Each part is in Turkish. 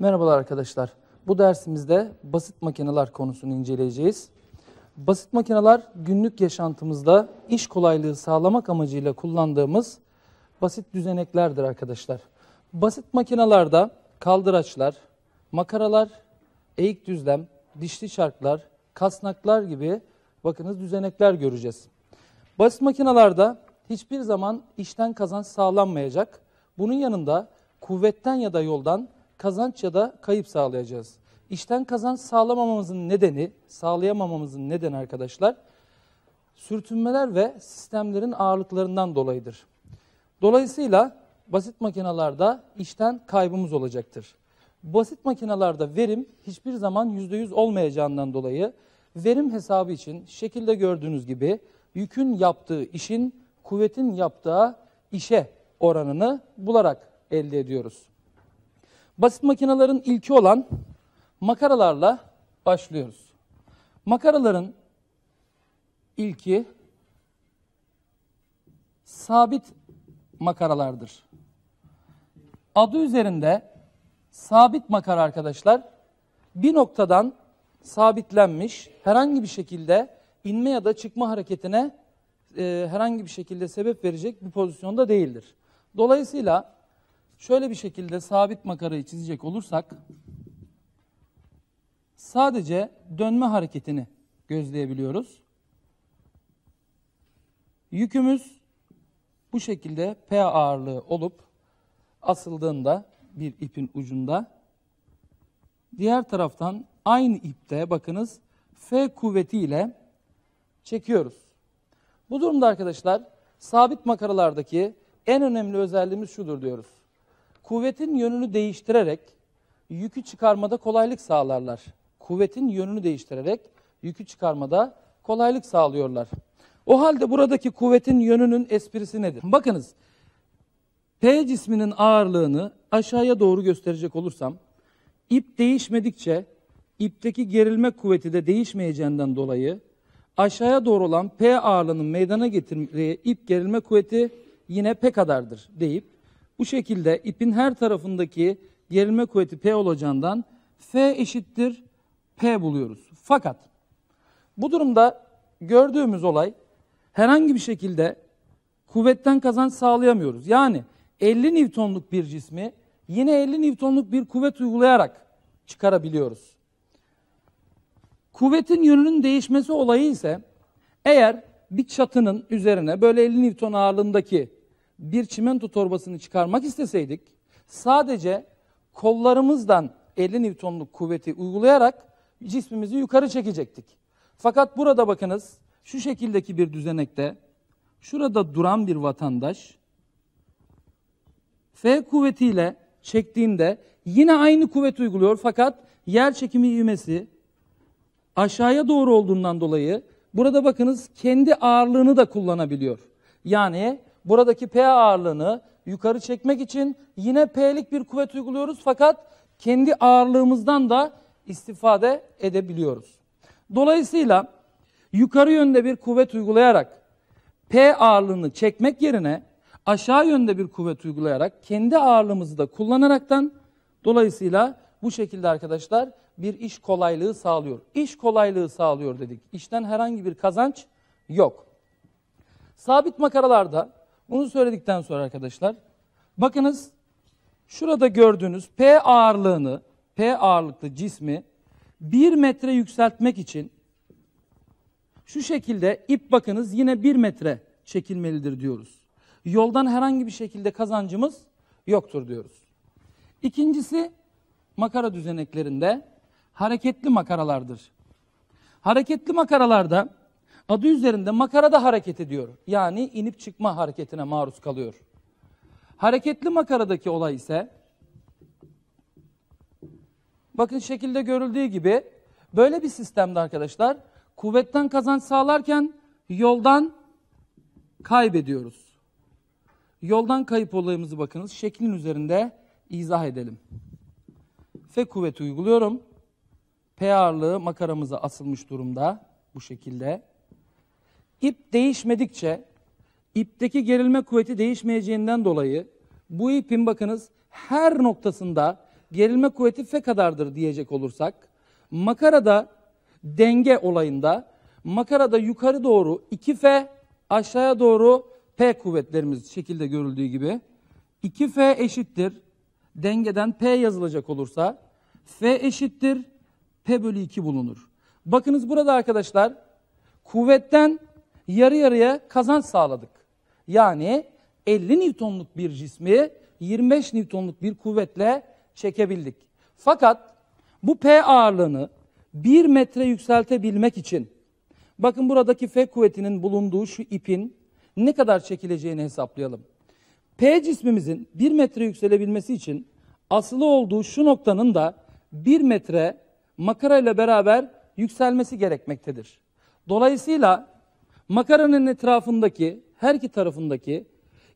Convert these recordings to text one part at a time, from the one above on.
Merhabalar arkadaşlar. Bu dersimizde basit makineler konusunu inceleyeceğiz. Basit makineler günlük yaşantımızda iş kolaylığı sağlamak amacıyla kullandığımız basit düzeneklerdir arkadaşlar. Basit makinelerde kaldıraçlar, makaralar, eğik düzlem, dişli çarklar, kasnaklar gibi bakınız düzenekler göreceğiz. Basit makinelerde hiçbir zaman işten kazanç sağlanmayacak. Bunun yanında kuvvetten ya da yoldan kazanç ya da kayıp sağlayacağız. İşten kazanç sağlamamamızın nedeni, sağlayamamamızın nedeni arkadaşlar, sürtünmeler ve sistemlerin ağırlıklarından dolayıdır. Dolayısıyla basit makinalarda işten kaybımız olacaktır. Basit makinalarda verim hiçbir zaman %100 olmayacağından dolayı verim hesabı için şekilde gördüğünüz gibi yükün yaptığı işin kuvvetin yaptığı işe oranını bularak elde ediyoruz. Basit makinelerin ilki olan makaralarla başlıyoruz. Makaraların ilki sabit makaralardır. Adı üzerinde sabit makara arkadaşlar bir noktadan sabitlenmiş herhangi bir şekilde inme ya da çıkma hareketine e, herhangi bir şekilde sebep verecek bir pozisyonda değildir. Dolayısıyla Şöyle bir şekilde sabit makarayı çizecek olursak sadece dönme hareketini gözleyebiliyoruz. Yükümüz bu şekilde P ağırlığı olup asıldığında bir ipin ucunda diğer taraftan aynı ipte bakınız F kuvvetiyle çekiyoruz. Bu durumda arkadaşlar sabit makaralardaki en önemli özelliğimiz şudur diyoruz. Kuvvetin yönünü değiştirerek yükü çıkarmada kolaylık sağlarlar. Kuvvetin yönünü değiştirerek yükü çıkarmada kolaylık sağlıyorlar. O halde buradaki kuvvetin yönünün esprisi nedir? Bakınız P cisminin ağırlığını aşağıya doğru gösterecek olursam ip değişmedikçe ipteki gerilme kuvveti de değişmeyeceğinden dolayı aşağıya doğru olan P ağırlığının meydana getirdiği ip gerilme kuvveti yine P kadardır deyip bu şekilde ipin her tarafındaki gerilme kuvveti P olacağından F eşittir P buluyoruz. Fakat bu durumda gördüğümüz olay herhangi bir şekilde kuvvetten kazanç sağlayamıyoruz. Yani 50 Newton'luk bir cismi yine 50 Newton'luk bir kuvvet uygulayarak çıkarabiliyoruz. Kuvvetin yönünün değişmesi olayı ise eğer bir çatının üzerine böyle 50 Newton ağırlığındaki bir çimento torbasını çıkarmak isteseydik sadece kollarımızdan 50 Newton'luk kuvveti uygulayarak cismimizi yukarı çekecektik. Fakat burada bakınız şu şekildeki bir düzenekte şurada duran bir vatandaş F kuvvetiyle çektiğinde yine aynı kuvvet uyguluyor fakat yer çekimi ivmesi aşağıya doğru olduğundan dolayı burada bakınız kendi ağırlığını da kullanabiliyor. Yani buradaki P ağırlığını yukarı çekmek için yine P'lik bir kuvvet uyguluyoruz fakat kendi ağırlığımızdan da istifade edebiliyoruz. Dolayısıyla yukarı yönde bir kuvvet uygulayarak P ağırlığını çekmek yerine aşağı yönde bir kuvvet uygulayarak kendi ağırlığımızı da kullanaraktan dolayısıyla bu şekilde arkadaşlar bir iş kolaylığı sağlıyor. İş kolaylığı sağlıyor dedik. İşten herhangi bir kazanç yok. Sabit makaralarda bunu söyledikten sonra arkadaşlar bakınız şurada gördüğünüz P ağırlığını P ağırlıklı cismi bir metre yükseltmek için şu şekilde ip bakınız yine bir metre çekilmelidir diyoruz. Yoldan herhangi bir şekilde kazancımız yoktur diyoruz. İkincisi makara düzeneklerinde hareketli makaralardır. Hareketli makaralarda adı üzerinde makarada hareket ediyor. Yani inip çıkma hareketine maruz kalıyor. Hareketli makaradaki olay ise bakın şekilde görüldüğü gibi böyle bir sistemde arkadaşlar kuvvetten kazanç sağlarken yoldan kaybediyoruz. Yoldan kayıp olayımızı bakınız şeklin üzerinde izah edelim. F kuvveti uyguluyorum. P ağırlığı makaramıza asılmış durumda bu şekilde ip değişmedikçe ipteki gerilme kuvveti değişmeyeceğinden dolayı bu ipin bakınız her noktasında gerilme kuvveti F kadardır diyecek olursak makarada denge olayında makarada yukarı doğru 2F aşağıya doğru P kuvvetlerimiz şekilde görüldüğü gibi 2F eşittir dengeden P yazılacak olursa F eşittir P bölü 2 bulunur. Bakınız burada arkadaşlar kuvvetten yarı yarıya kazanç sağladık. Yani 50 Newton'luk bir cismi 25 Newton'luk bir kuvvetle çekebildik. Fakat bu P ağırlığını 1 metre yükseltebilmek için bakın buradaki F kuvvetinin bulunduğu şu ipin ne kadar çekileceğini hesaplayalım. P cismimizin 1 metre yükselebilmesi için asılı olduğu şu noktanın da 1 metre makara ile beraber yükselmesi gerekmektedir. Dolayısıyla Makaranın etrafındaki, her iki tarafındaki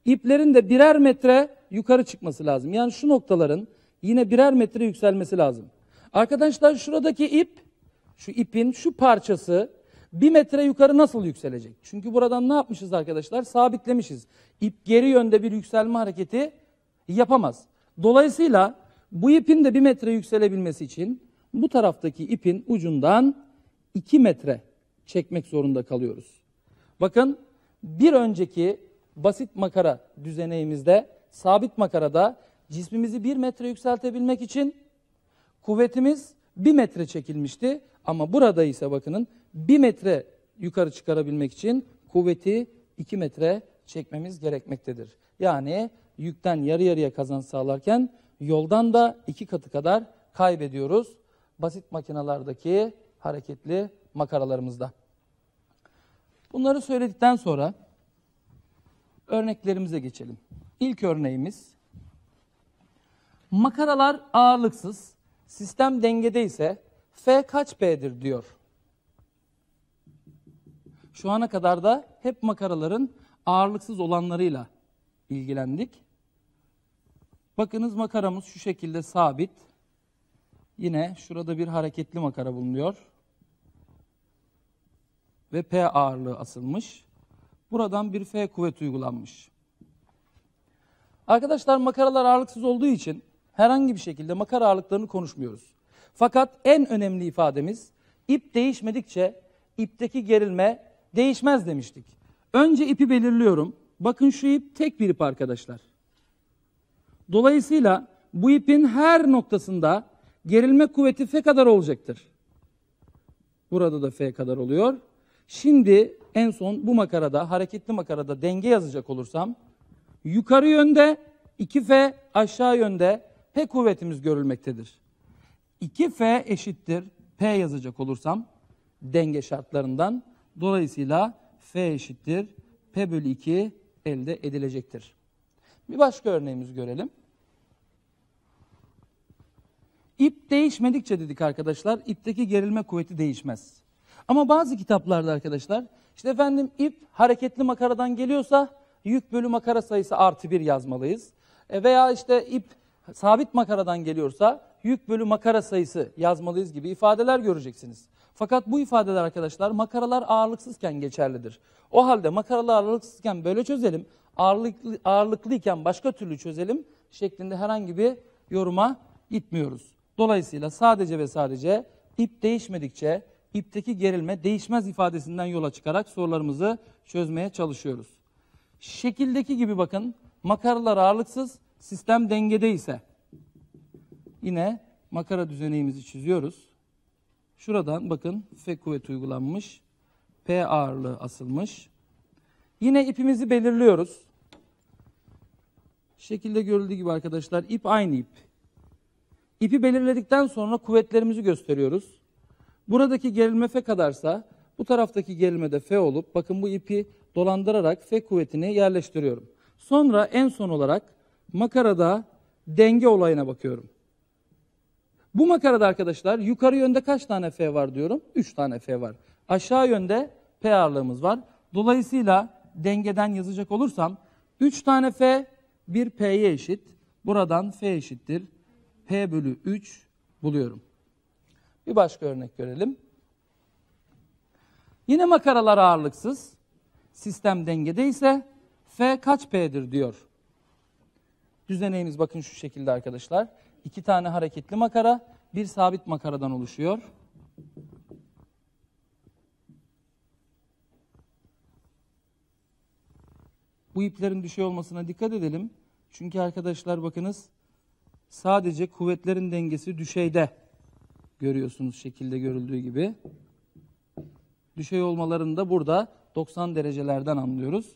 iplerin de birer metre yukarı çıkması lazım. Yani şu noktaların yine birer metre yükselmesi lazım. Arkadaşlar şuradaki ip, şu ipin şu parçası bir metre yukarı nasıl yükselecek? Çünkü buradan ne yapmışız arkadaşlar? Sabitlemişiz. İp geri yönde bir yükselme hareketi yapamaz. Dolayısıyla bu ipin de bir metre yükselebilmesi için bu taraftaki ipin ucundan iki metre çekmek zorunda kalıyoruz. Bakın bir önceki basit makara düzeneğimizde sabit makarada cismimizi bir metre yükseltebilmek için kuvvetimiz bir metre çekilmişti. Ama burada ise bakının bir metre yukarı çıkarabilmek için kuvveti iki metre çekmemiz gerekmektedir. Yani yükten yarı yarıya kazanç sağlarken yoldan da iki katı kadar kaybediyoruz. Basit makinalardaki hareketli makaralarımızda. Bunları söyledikten sonra örneklerimize geçelim. İlk örneğimiz makaralar ağırlıksız, sistem dengede ise F kaç P'dir diyor. Şu ana kadar da hep makaraların ağırlıksız olanlarıyla ilgilendik. Bakınız makaramız şu şekilde sabit. Yine şurada bir hareketli makara bulunuyor ve P ağırlığı asılmış. Buradan bir F kuvvet uygulanmış. Arkadaşlar makaralar ağırlıksız olduğu için herhangi bir şekilde makara ağırlıklarını konuşmuyoruz. Fakat en önemli ifademiz ip değişmedikçe ipteki gerilme değişmez demiştik. Önce ipi belirliyorum. Bakın şu ip tek bir ip arkadaşlar. Dolayısıyla bu ipin her noktasında gerilme kuvveti F kadar olacaktır. Burada da F kadar oluyor. Şimdi en son bu makarada, hareketli makarada denge yazacak olursam yukarı yönde 2F aşağı yönde P kuvvetimiz görülmektedir. 2F eşittir P yazacak olursam denge şartlarından dolayısıyla F eşittir P bölü 2 elde edilecektir. Bir başka örneğimiz görelim. İp değişmedikçe dedik arkadaşlar, ipteki gerilme kuvveti değişmez. Ama bazı kitaplarda arkadaşlar işte efendim ip hareketli makaradan geliyorsa yük bölü makara sayısı artı bir yazmalıyız. E veya işte ip sabit makaradan geliyorsa yük bölü makara sayısı yazmalıyız gibi ifadeler göreceksiniz. Fakat bu ifadeler arkadaşlar makaralar ağırlıksızken geçerlidir. O halde makaralar ağırlıksızken böyle çözelim, ağırlıklı, ağırlıklıyken başka türlü çözelim şeklinde herhangi bir yoruma gitmiyoruz. Dolayısıyla sadece ve sadece ip değişmedikçe ipteki gerilme değişmez ifadesinden yola çıkarak sorularımızı çözmeye çalışıyoruz. Şekildeki gibi bakın makaralar ağırlıksız sistem dengede ise yine makara düzeneğimizi çiziyoruz. Şuradan bakın F kuvvet uygulanmış. P ağırlığı asılmış. Yine ipimizi belirliyoruz. Şekilde görüldüğü gibi arkadaşlar ip aynı ip. İpi belirledikten sonra kuvvetlerimizi gösteriyoruz. Buradaki gerilme F kadarsa bu taraftaki gerilme de F olup bakın bu ipi dolandırarak F kuvvetini yerleştiriyorum. Sonra en son olarak makarada denge olayına bakıyorum. Bu makarada arkadaşlar yukarı yönde kaç tane F var diyorum? 3 tane F var. Aşağı yönde P ağırlığımız var. Dolayısıyla dengeden yazacak olursam 3 tane F 1 P'ye eşit. Buradan F eşittir. P bölü 3 buluyorum. Bir başka örnek görelim. Yine makaralar ağırlıksız. Sistem dengede ise F kaç P'dir diyor. Düzeneğimiz bakın şu şekilde arkadaşlar. İki tane hareketli makara, bir sabit makaradan oluşuyor. Bu iplerin düşey olmasına dikkat edelim. Çünkü arkadaşlar bakınız sadece kuvvetlerin dengesi düşeyde görüyorsunuz şekilde görüldüğü gibi. Düşey olmalarını da burada 90 derecelerden anlıyoruz.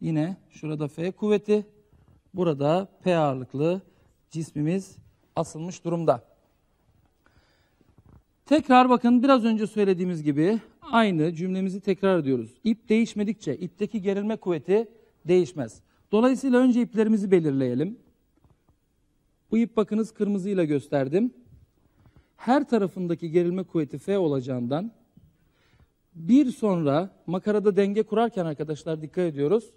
Yine şurada F kuvveti, burada P ağırlıklı cismimiz asılmış durumda. Tekrar bakın biraz önce söylediğimiz gibi aynı cümlemizi tekrar ediyoruz. İp değişmedikçe ipteki gerilme kuvveti değişmez. Dolayısıyla önce iplerimizi belirleyelim. Bu ip bakınız kırmızıyla gösterdim her tarafındaki gerilme kuvveti F olacağından bir sonra makarada denge kurarken arkadaşlar dikkat ediyoruz.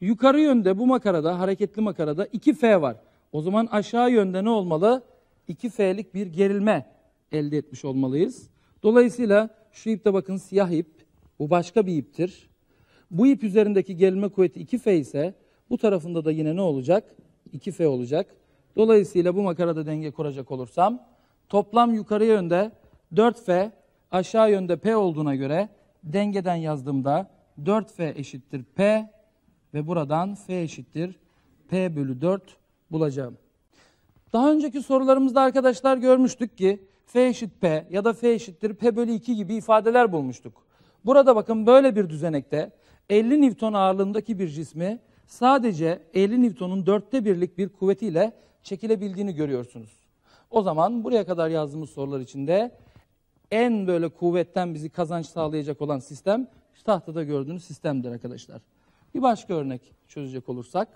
Yukarı yönde bu makarada, hareketli makarada 2F var. O zaman aşağı yönde ne olmalı? 2F'lik bir gerilme elde etmiş olmalıyız. Dolayısıyla şu ipte bakın siyah ip, bu başka bir iptir. Bu ip üzerindeki gerilme kuvveti 2F ise bu tarafında da yine ne olacak? 2F olacak. Dolayısıyla bu makarada denge kuracak olursam toplam yukarı yönde 4F aşağı yönde P olduğuna göre dengeden yazdığımda 4F eşittir P ve buradan F eşittir P bölü 4 bulacağım. Daha önceki sorularımızda arkadaşlar görmüştük ki F eşit P ya da F eşittir P bölü 2 gibi ifadeler bulmuştuk. Burada bakın böyle bir düzenekte 50 Newton ağırlığındaki bir cismi sadece 50 Newton'un dörtte birlik bir kuvvetiyle çekilebildiğini görüyorsunuz. O zaman buraya kadar yazdığımız sorular içinde en böyle kuvvetten bizi kazanç sağlayacak olan sistem tahtada gördüğünüz sistemdir arkadaşlar. Bir başka örnek çözecek olursak.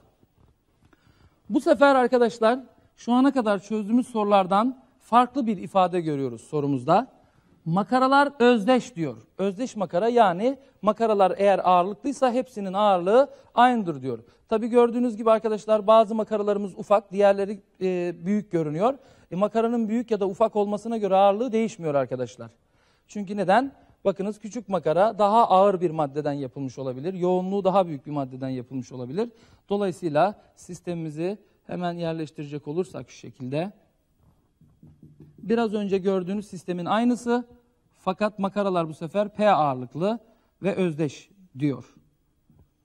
Bu sefer arkadaşlar şu ana kadar çözdüğümüz sorulardan farklı bir ifade görüyoruz sorumuzda. Makaralar özdeş diyor. Özdeş makara yani makaralar eğer ağırlıklıysa hepsinin ağırlığı aynıdır diyor. Tabi gördüğünüz gibi arkadaşlar bazı makaralarımız ufak diğerleri e, büyük görünüyor. E, makaranın büyük ya da ufak olmasına göre ağırlığı değişmiyor arkadaşlar. Çünkü neden? Bakınız küçük makara daha ağır bir maddeden yapılmış olabilir. Yoğunluğu daha büyük bir maddeden yapılmış olabilir. Dolayısıyla sistemimizi hemen yerleştirecek olursak şu şekilde biraz önce gördüğünüz sistemin aynısı fakat makaralar bu sefer P ağırlıklı ve özdeş diyor.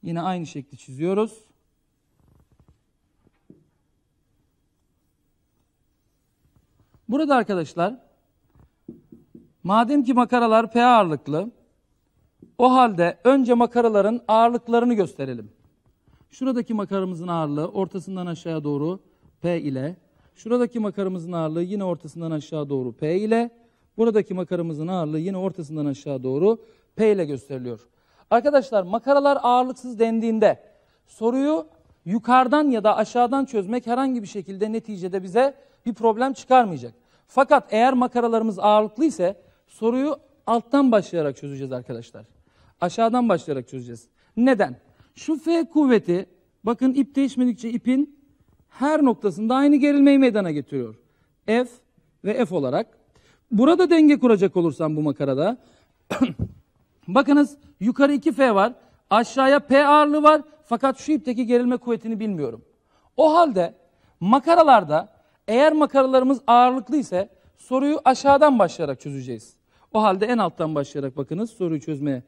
Yine aynı şekli çiziyoruz. Burada arkadaşlar madem ki makaralar P ağırlıklı o halde önce makaraların ağırlıklarını gösterelim. Şuradaki makaramızın ağırlığı ortasından aşağıya doğru P ile Şuradaki makaramızın ağırlığı yine ortasından aşağı doğru P ile. Buradaki makaramızın ağırlığı yine ortasından aşağı doğru P ile gösteriliyor. Arkadaşlar makaralar ağırlıksız dendiğinde soruyu yukarıdan ya da aşağıdan çözmek herhangi bir şekilde neticede bize bir problem çıkarmayacak. Fakat eğer makaralarımız ağırlıklı ise soruyu alttan başlayarak çözeceğiz arkadaşlar. Aşağıdan başlayarak çözeceğiz. Neden? Şu F kuvveti bakın ip değişmedikçe ipin her noktasında aynı gerilmeyi meydana getiriyor. F ve F olarak. Burada denge kuracak olursam bu makarada. Bakınız yukarı 2F var. Aşağıya P ağırlığı var. Fakat şu ipteki gerilme kuvvetini bilmiyorum. O halde makaralarda eğer makaralarımız ağırlıklı ise soruyu aşağıdan başlayarak çözeceğiz. O halde en alttan başlayarak bakınız soruyu çözmeye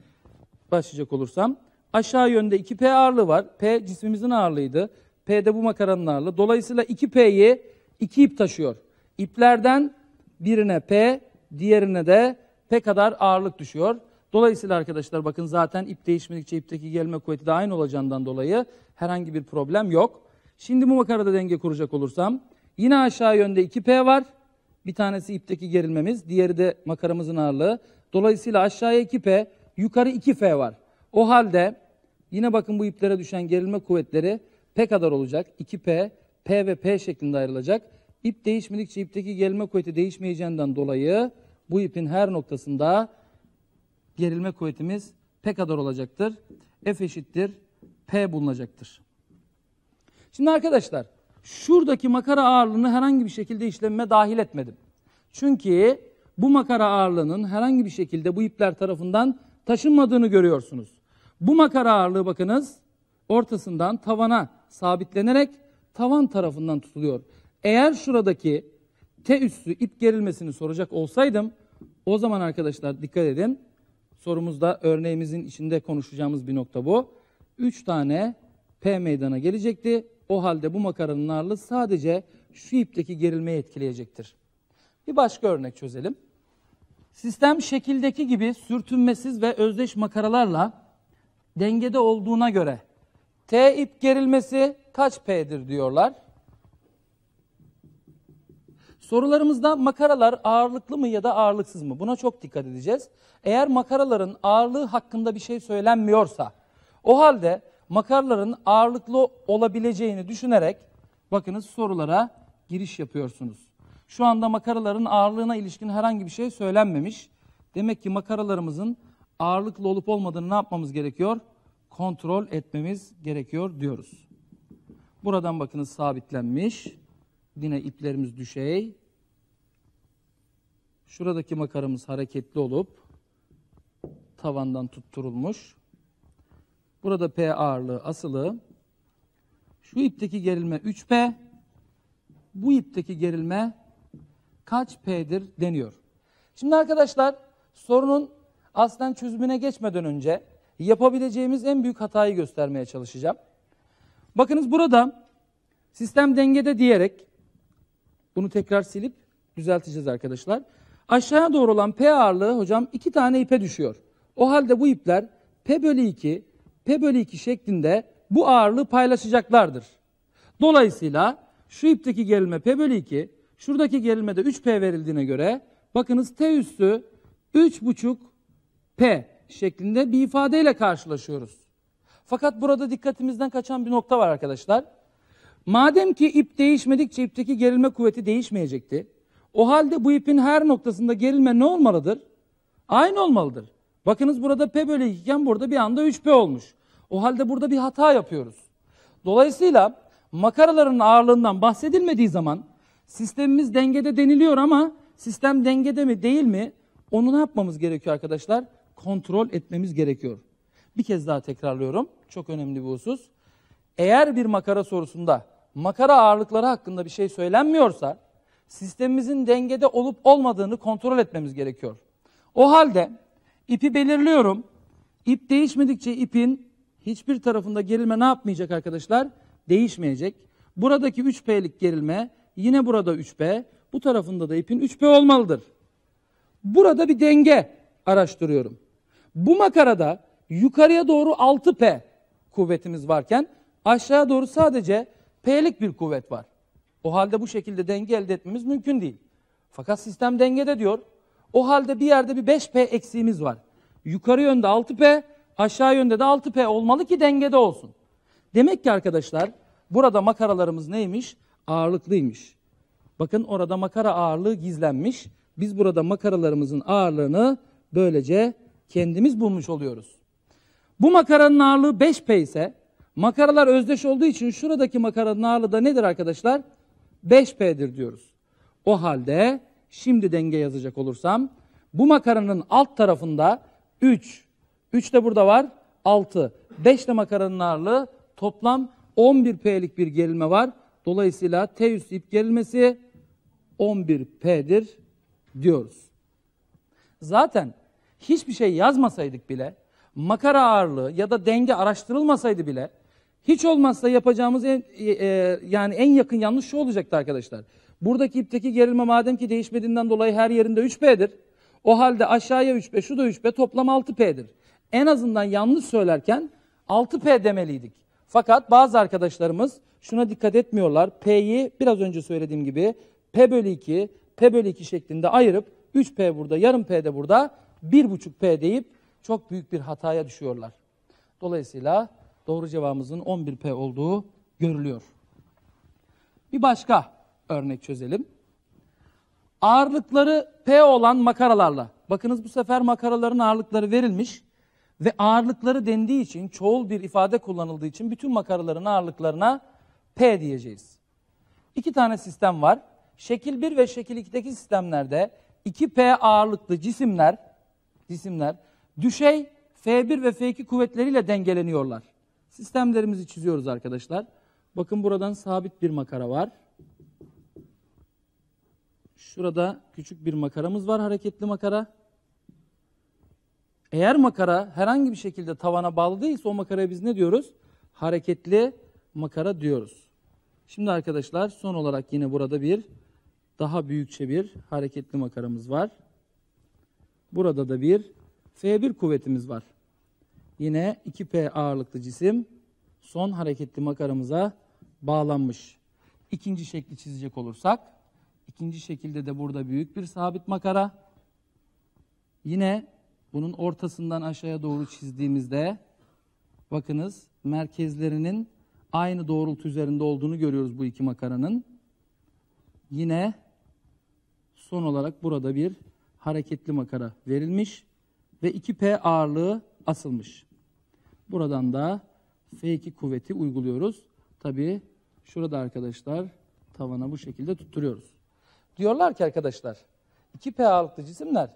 başlayacak olursam. Aşağı yönde 2P ağırlığı var. P cismimizin ağırlığıydı. P'de bu makaronlarla. Dolayısıyla 2P'yi iki ip taşıyor. İplerden birine P, diğerine de P kadar ağırlık düşüyor. Dolayısıyla arkadaşlar bakın zaten ip değişmedikçe ipteki gelme kuvveti de aynı olacağından dolayı herhangi bir problem yok. Şimdi bu makarada denge kuracak olursam yine aşağı yönde 2P var. Bir tanesi ipteki gerilmemiz, diğeri de makaramızın ağırlığı. Dolayısıyla aşağıya 2P, yukarı 2F var. O halde yine bakın bu iplere düşen gerilme kuvvetleri P kadar olacak. 2P, P ve P şeklinde ayrılacak. İp değişmedikçe ipteki gerilme kuvveti değişmeyeceğinden dolayı bu ipin her noktasında gerilme kuvvetimiz P kadar olacaktır. F eşittir P bulunacaktır. Şimdi arkadaşlar şuradaki makara ağırlığını herhangi bir şekilde işlemime dahil etmedim. Çünkü bu makara ağırlığının herhangi bir şekilde bu ipler tarafından taşınmadığını görüyorsunuz. Bu makara ağırlığı bakınız ortasından tavana sabitlenerek tavan tarafından tutuluyor. Eğer şuradaki T üssü ip gerilmesini soracak olsaydım o zaman arkadaşlar dikkat edin. Sorumuzda örneğimizin içinde konuşacağımız bir nokta bu. 3 tane P meydana gelecekti. O halde bu makaranın ağırlığı sadece şu ipteki gerilmeyi etkileyecektir. Bir başka örnek çözelim. Sistem şekildeki gibi sürtünmesiz ve özdeş makaralarla dengede olduğuna göre T ip gerilmesi kaç P'dir diyorlar. Sorularımızda makaralar ağırlıklı mı ya da ağırlıksız mı? Buna çok dikkat edeceğiz. Eğer makaraların ağırlığı hakkında bir şey söylenmiyorsa, o halde makaraların ağırlıklı olabileceğini düşünerek, bakınız sorulara giriş yapıyorsunuz. Şu anda makaraların ağırlığına ilişkin herhangi bir şey söylenmemiş. Demek ki makaralarımızın ağırlıklı olup olmadığını ne yapmamız gerekiyor? kontrol etmemiz gerekiyor diyoruz. Buradan bakınız sabitlenmiş. Yine iplerimiz düşey. Şuradaki makaramız hareketli olup tavandan tutturulmuş. Burada P ağırlığı asılı. Şu ipteki gerilme 3P. Bu ipteki gerilme kaç P'dir deniyor. Şimdi arkadaşlar sorunun aslen çözümüne geçmeden önce yapabileceğimiz en büyük hatayı göstermeye çalışacağım. Bakınız burada sistem dengede diyerek bunu tekrar silip düzelteceğiz arkadaşlar. Aşağıya doğru olan P ağırlığı hocam iki tane ipe düşüyor. O halde bu ipler P bölü 2, P bölü 2 şeklinde bu ağırlığı paylaşacaklardır. Dolayısıyla şu ipteki gerilme P bölü 2, şuradaki gerilmede 3P verildiğine göre bakınız T üstü 3,5 P şeklinde bir ifadeyle karşılaşıyoruz. Fakat burada dikkatimizden kaçan bir nokta var arkadaşlar. Madem ki ip değişmedikçe ipteki gerilme kuvveti değişmeyecekti. O halde bu ipin her noktasında gerilme ne olmalıdır? Aynı olmalıdır. Bakınız burada P bölü 2 iken burada bir anda 3P olmuş. O halde burada bir hata yapıyoruz. Dolayısıyla makaraların ağırlığından bahsedilmediği zaman sistemimiz dengede deniliyor ama sistem dengede mi değil mi onu ne yapmamız gerekiyor arkadaşlar? kontrol etmemiz gerekiyor. Bir kez daha tekrarlıyorum. Çok önemli bir husus. Eğer bir makara sorusunda makara ağırlıkları hakkında bir şey söylenmiyorsa sistemimizin dengede olup olmadığını kontrol etmemiz gerekiyor. O halde ipi belirliyorum. İp değişmedikçe ipin hiçbir tarafında gerilme ne yapmayacak arkadaşlar? Değişmeyecek. Buradaki 3P'lik gerilme yine burada 3P. Bu tarafında da ipin 3P olmalıdır. Burada bir denge araştırıyorum. Bu makarada yukarıya doğru 6P kuvvetimiz varken aşağıya doğru sadece P'lik bir kuvvet var. O halde bu şekilde denge elde etmemiz mümkün değil. Fakat sistem dengede diyor. O halde bir yerde bir 5P eksiğimiz var. Yukarı yönde 6P, aşağı yönde de 6P olmalı ki dengede olsun. Demek ki arkadaşlar burada makaralarımız neymiş? Ağırlıklıymış. Bakın orada makara ağırlığı gizlenmiş. Biz burada makaralarımızın ağırlığını böylece kendimiz bulmuş oluyoruz. Bu makaranın ağırlığı 5 P ise makaralar özdeş olduğu için şuradaki makaranın ağırlığı da nedir arkadaşlar? 5 P'dir diyoruz. O halde şimdi denge yazacak olursam bu makaranın alt tarafında 3, 3 de burada var 6, 5 de makaranın ağırlığı toplam 11 P'lik bir gerilme var. Dolayısıyla T üstü ip gerilmesi 11P'dir diyoruz. Zaten hiçbir şey yazmasaydık bile, makara ağırlığı ya da denge araştırılmasaydı bile, hiç olmazsa yapacağımız en, e, e, yani en yakın yanlış şu olacaktı arkadaşlar. Buradaki ipteki gerilme madem ki değişmediğinden dolayı her yerinde 3P'dir. O halde aşağıya 3P, şu da 3P, toplam 6P'dir. En azından yanlış söylerken 6P demeliydik. Fakat bazı arkadaşlarımız şuna dikkat etmiyorlar. P'yi biraz önce söylediğim gibi P bölü 2, P bölü 2 şeklinde ayırıp 3P burada, yarım P de burada 1,5P deyip çok büyük bir hataya düşüyorlar. Dolayısıyla doğru cevabımızın 11P olduğu görülüyor. Bir başka örnek çözelim. Ağırlıkları P olan makaralarla. Bakınız bu sefer makaraların ağırlıkları verilmiş ve ağırlıkları dendiği için çoğul bir ifade kullanıldığı için bütün makaraların ağırlıklarına P diyeceğiz. İki tane sistem var. Şekil 1 ve şekil 2'deki sistemlerde 2P ağırlıklı cisimler cisimler düşey F1 ve F2 kuvvetleriyle dengeleniyorlar. Sistemlerimizi çiziyoruz arkadaşlar. Bakın buradan sabit bir makara var. Şurada küçük bir makaramız var hareketli makara. Eğer makara herhangi bir şekilde tavana bağlı değilse o makaraya biz ne diyoruz? Hareketli makara diyoruz. Şimdi arkadaşlar son olarak yine burada bir daha büyükçe bir hareketli makaramız var. Burada da bir F1 kuvvetimiz var. Yine 2P ağırlıklı cisim son hareketli makaramıza bağlanmış. İkinci şekli çizecek olursak, ikinci şekilde de burada büyük bir sabit makara. Yine bunun ortasından aşağıya doğru çizdiğimizde bakınız merkezlerinin aynı doğrultu üzerinde olduğunu görüyoruz bu iki makaranın. Yine son olarak burada bir hareketli makara verilmiş ve 2P ağırlığı asılmış. Buradan da F2 kuvveti uyguluyoruz. Tabi şurada arkadaşlar tavana bu şekilde tutturuyoruz. Diyorlar ki arkadaşlar 2P ağırlıklı cisimler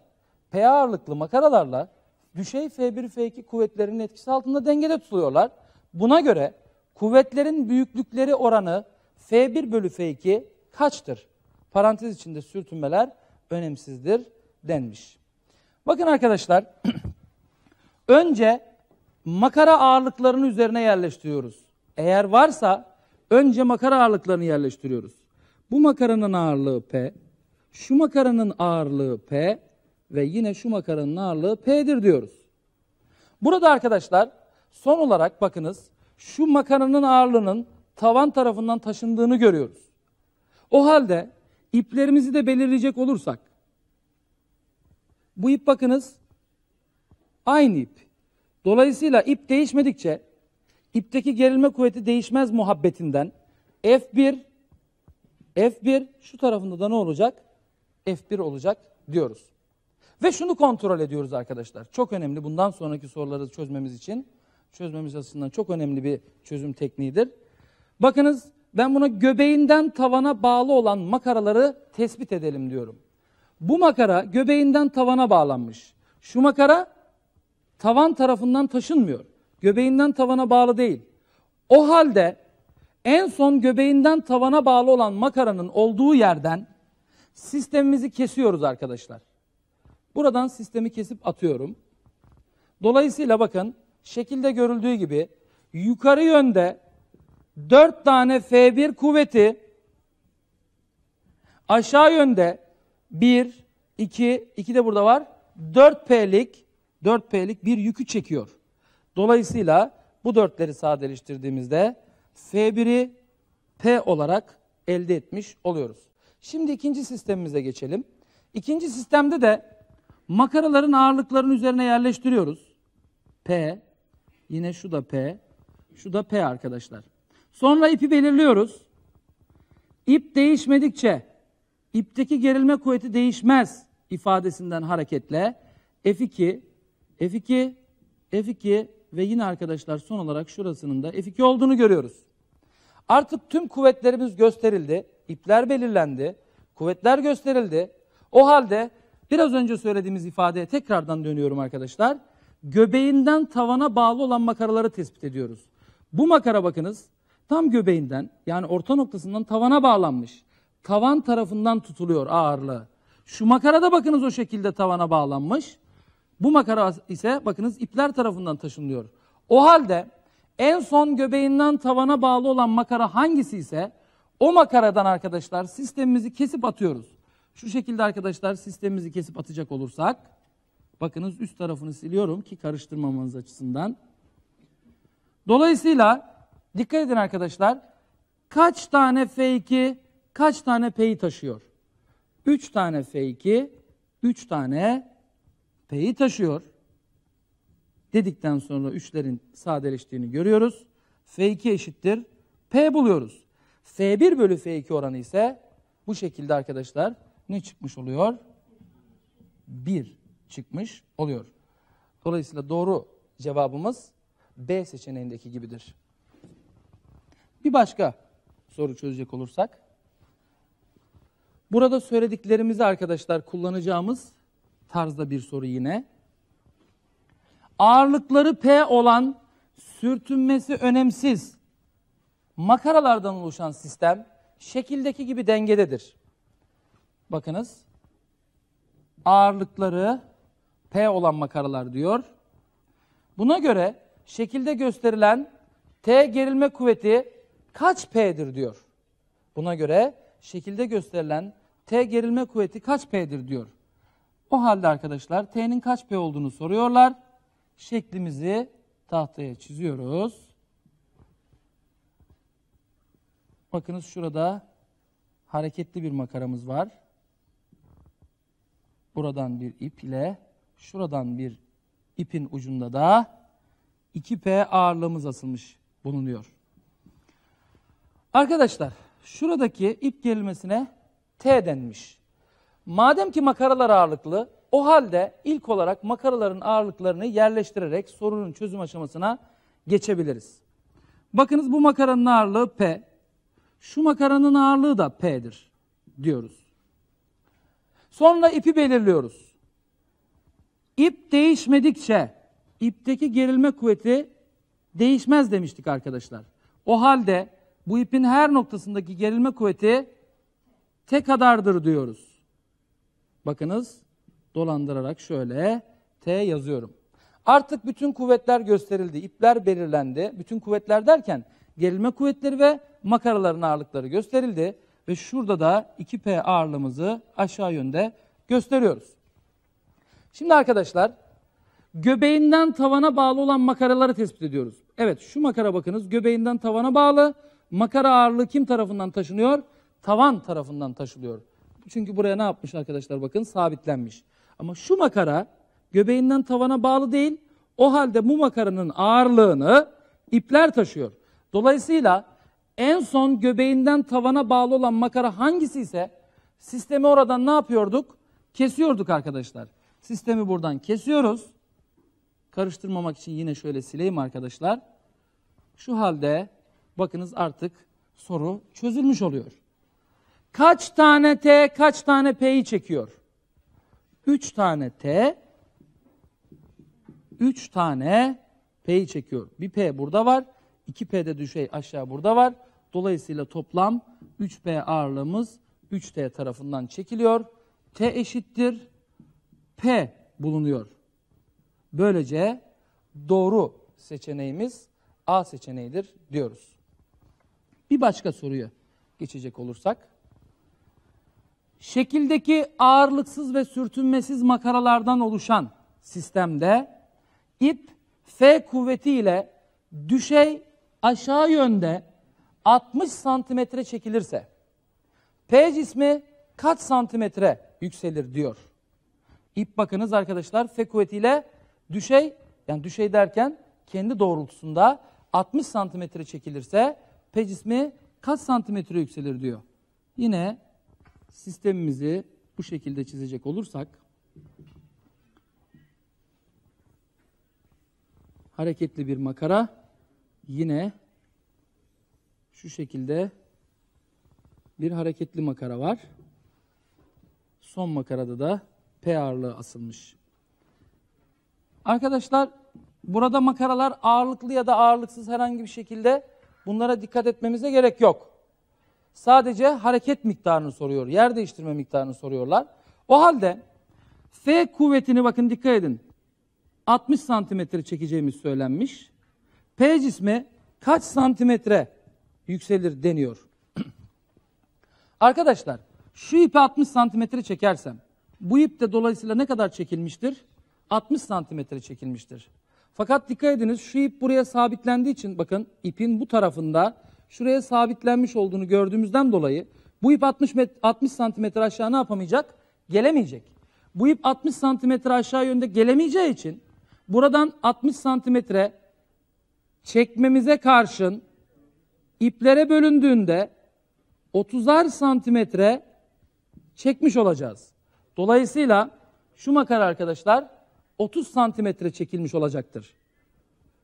P ağırlıklı makaralarla düşey F1 F2 kuvvetlerinin etkisi altında dengede tutuluyorlar. Buna göre kuvvetlerin büyüklükleri oranı F1 bölü F2 kaçtır? Parantez içinde sürtünmeler önemsizdir denmiş. Bakın arkadaşlar, önce makara ağırlıklarını üzerine yerleştiriyoruz. Eğer varsa önce makara ağırlıklarını yerleştiriyoruz. Bu makaranın ağırlığı P, şu makaranın ağırlığı P ve yine şu makaranın ağırlığı P'dir diyoruz. Burada arkadaşlar son olarak bakınız şu makaranın ağırlığının tavan tarafından taşındığını görüyoruz. O halde iplerimizi de belirleyecek olursak bu ip bakınız aynı ip. Dolayısıyla ip değişmedikçe ipteki gerilme kuvveti değişmez muhabbetinden F1 F1 şu tarafında da ne olacak? F1 olacak diyoruz. Ve şunu kontrol ediyoruz arkadaşlar. Çok önemli bundan sonraki soruları çözmemiz için. Çözmemiz açısından çok önemli bir çözüm tekniğidir. Bakınız ben buna göbeğinden tavana bağlı olan makaraları tespit edelim diyorum. Bu makara göbeğinden tavana bağlanmış. Şu makara tavan tarafından taşınmıyor. Göbeğinden tavana bağlı değil. O halde en son göbeğinden tavana bağlı olan makaranın olduğu yerden sistemimizi kesiyoruz arkadaşlar. Buradan sistemi kesip atıyorum. Dolayısıyla bakın şekilde görüldüğü gibi yukarı yönde 4 tane F1 kuvveti aşağı yönde 1, 2, 2 de burada var. 4P'lik 4P'lik bir yükü çekiyor. Dolayısıyla bu dörtleri sadeleştirdiğimizde F1'i P olarak elde etmiş oluyoruz. Şimdi ikinci sistemimize geçelim. İkinci sistemde de makaraların ağırlıklarının üzerine yerleştiriyoruz. P, yine şu da P, şu da P arkadaşlar. Sonra ipi belirliyoruz. İp değişmedikçe ipteki gerilme kuvveti değişmez ifadesinden hareketle F2, F2, F2 ve yine arkadaşlar son olarak şurasının da F2 olduğunu görüyoruz. Artık tüm kuvvetlerimiz gösterildi, ipler belirlendi, kuvvetler gösterildi. O halde biraz önce söylediğimiz ifadeye tekrardan dönüyorum arkadaşlar. Göbeğinden tavana bağlı olan makaraları tespit ediyoruz. Bu makara bakınız tam göbeğinden yani orta noktasından tavana bağlanmış tavan tarafından tutuluyor ağırlığı. Şu makarada bakınız o şekilde tavana bağlanmış. Bu makara ise bakınız ipler tarafından taşınıyor. O halde en son göbeğinden tavana bağlı olan makara hangisi ise o makaradan arkadaşlar sistemimizi kesip atıyoruz. Şu şekilde arkadaşlar sistemimizi kesip atacak olursak bakınız üst tarafını siliyorum ki karıştırmamanız açısından. Dolayısıyla dikkat edin arkadaşlar kaç tane F2 kaç tane P'yi taşıyor? Üç tane F2, üç tane P'yi taşıyor. Dedikten sonra üçlerin sadeleştiğini görüyoruz. F2 eşittir P buluyoruz. F1 bölü F2 oranı ise bu şekilde arkadaşlar ne çıkmış oluyor? 1 çıkmış oluyor. Dolayısıyla doğru cevabımız B seçeneğindeki gibidir. Bir başka soru çözecek olursak. Burada söylediklerimizi arkadaşlar kullanacağımız tarzda bir soru yine. Ağırlıkları P olan sürtünmesi önemsiz makaralardan oluşan sistem şekildeki gibi dengededir. Bakınız ağırlıkları P olan makaralar diyor. Buna göre şekilde gösterilen T gerilme kuvveti kaç P'dir diyor. Buna göre şekilde gösterilen T gerilme kuvveti kaç P'dir diyor. O halde arkadaşlar T'nin kaç P olduğunu soruyorlar. Şeklimizi tahtaya çiziyoruz. Bakınız şurada hareketli bir makaramız var. Buradan bir ip ile şuradan bir ipin ucunda da 2P ağırlığımız asılmış bulunuyor. Arkadaşlar şuradaki ip kelimesine T denmiş. Madem ki makaralar ağırlıklı, o halde ilk olarak makaraların ağırlıklarını yerleştirerek sorunun çözüm aşamasına geçebiliriz. Bakınız bu makaranın ağırlığı P. Şu makaranın ağırlığı da P'dir diyoruz. Sonra ipi belirliyoruz. İp değişmedikçe ipteki gerilme kuvveti değişmez demiştik arkadaşlar. O halde bu ipin her noktasındaki gerilme kuvveti T kadardır diyoruz. Bakınız dolandırarak şöyle T yazıyorum. Artık bütün kuvvetler gösterildi, ipler belirlendi. Bütün kuvvetler derken gerilme kuvvetleri ve makaraların ağırlıkları gösterildi. Ve şurada da 2P ağırlığımızı aşağı yönde gösteriyoruz. Şimdi arkadaşlar göbeğinden tavana bağlı olan makaraları tespit ediyoruz. Evet şu makara bakınız göbeğinden tavana bağlı. Makara ağırlığı kim tarafından taşınıyor? Tavan tarafından taşılıyor. Çünkü buraya ne yapmış arkadaşlar bakın sabitlenmiş. Ama şu makara göbeğinden tavana bağlı değil. O halde bu makaranın ağırlığını ipler taşıyor. Dolayısıyla en son göbeğinden tavana bağlı olan makara hangisi ise sistemi oradan ne yapıyorduk? Kesiyorduk arkadaşlar. Sistemi buradan kesiyoruz. Karıştırmamak için yine şöyle sileyim arkadaşlar. Şu halde Bakınız artık soru çözülmüş oluyor. Kaç tane T, kaç tane P'yi çekiyor? 3 tane T, 3 tane P'yi çekiyor. Bir P burada var, 2 P de düşey aşağı burada var. Dolayısıyla toplam 3P ağırlığımız 3T tarafından çekiliyor. T eşittir P bulunuyor. Böylece doğru seçeneğimiz A seçeneğidir diyoruz. Bir başka soruya geçecek olursak. Şekildeki ağırlıksız ve sürtünmesiz makaralardan oluşan sistemde ip F kuvvetiyle düşey aşağı yönde 60 santimetre çekilirse P cismi kaç santimetre yükselir diyor. İp bakınız arkadaşlar F kuvvetiyle düşey yani düşey derken kendi doğrultusunda 60 santimetre çekilirse P cismi kaç santimetre yükselir diyor. Yine sistemimizi bu şekilde çizecek olursak hareketli bir makara yine şu şekilde bir hareketli makara var. Son makarada da P ağırlığı asılmış. Arkadaşlar burada makaralar ağırlıklı ya da ağırlıksız herhangi bir şekilde Bunlara dikkat etmemize gerek yok. Sadece hareket miktarını soruyor. Yer değiştirme miktarını soruyorlar. O halde F kuvvetini bakın dikkat edin. 60 santimetre çekeceğimiz söylenmiş. P cismi kaç santimetre yükselir deniyor. Arkadaşlar şu ipi 60 santimetre çekersem bu ip de dolayısıyla ne kadar çekilmiştir? 60 santimetre çekilmiştir. Fakat dikkat ediniz şu ip buraya sabitlendiği için bakın ipin bu tarafında şuraya sabitlenmiş olduğunu gördüğümüzden dolayı bu ip 60, 60 santimetre aşağı ne yapamayacak? Gelemeyecek. Bu ip 60 santimetre aşağı yönde gelemeyeceği için buradan 60 santimetre çekmemize karşın iplere bölündüğünde 30'ar santimetre çekmiş olacağız. Dolayısıyla şu makara arkadaşlar 30 santimetre çekilmiş olacaktır.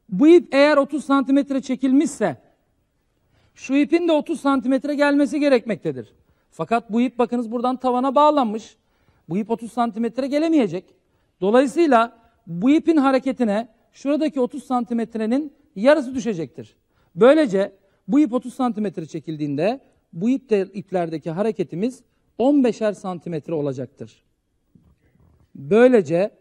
Bu ip eğer 30 santimetre çekilmişse şu ipin de 30 santimetre gelmesi gerekmektedir. Fakat bu ip bakınız buradan tavana bağlanmış. Bu ip 30 santimetre gelemeyecek. Dolayısıyla bu ipin hareketine şuradaki 30 santimetrenin yarısı düşecektir. Böylece bu ip 30 santimetre çekildiğinde bu ip de iplerdeki hareketimiz 15'er santimetre olacaktır. Böylece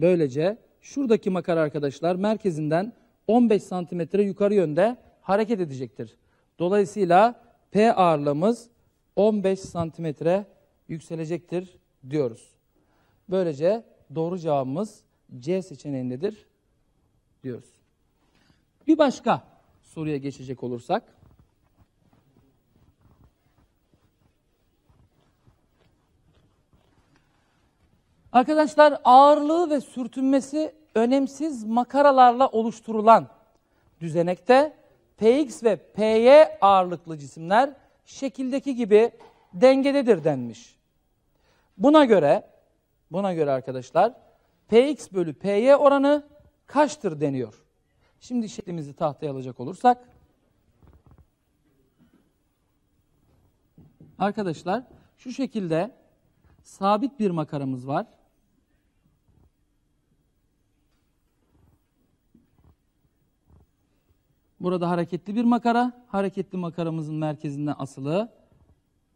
Böylece şuradaki makara arkadaşlar merkezinden 15 santimetre yukarı yönde hareket edecektir. Dolayısıyla P ağırlığımız 15 santimetre yükselecektir diyoruz. Böylece doğru cevabımız C seçeneğindedir diyoruz. Bir başka soruya geçecek olursak. Arkadaşlar ağırlığı ve sürtünmesi önemsiz makaralarla oluşturulan düzenekte Px ve Py ağırlıklı cisimler şekildeki gibi dengededir denmiş. Buna göre buna göre arkadaşlar Px bölü Py oranı kaçtır deniyor. Şimdi şeklimizi tahtaya alacak olursak arkadaşlar şu şekilde sabit bir makaramız var. Burada hareketli bir makara. Hareketli makaramızın merkezinde asılı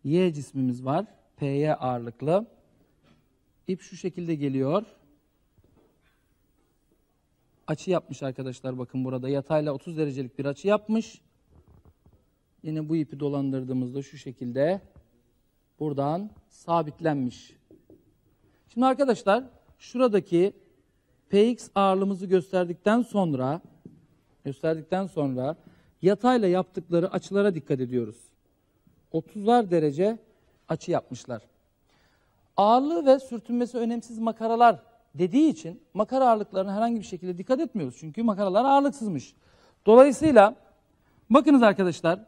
Y cismimiz var. P'ye ağırlıklı. İp şu şekilde geliyor. Açı yapmış arkadaşlar bakın burada yatayla 30 derecelik bir açı yapmış. Yine bu ipi dolandırdığımızda şu şekilde buradan sabitlenmiş. Şimdi arkadaşlar şuradaki PX ağırlığımızı gösterdikten sonra gösterdikten sonra yatayla yaptıkları açılara dikkat ediyoruz. 30'lar derece açı yapmışlar. Ağırlığı ve sürtünmesi önemsiz makaralar dediği için makara ağırlıklarına herhangi bir şekilde dikkat etmiyoruz. Çünkü makaralar ağırlıksızmış. Dolayısıyla bakınız arkadaşlar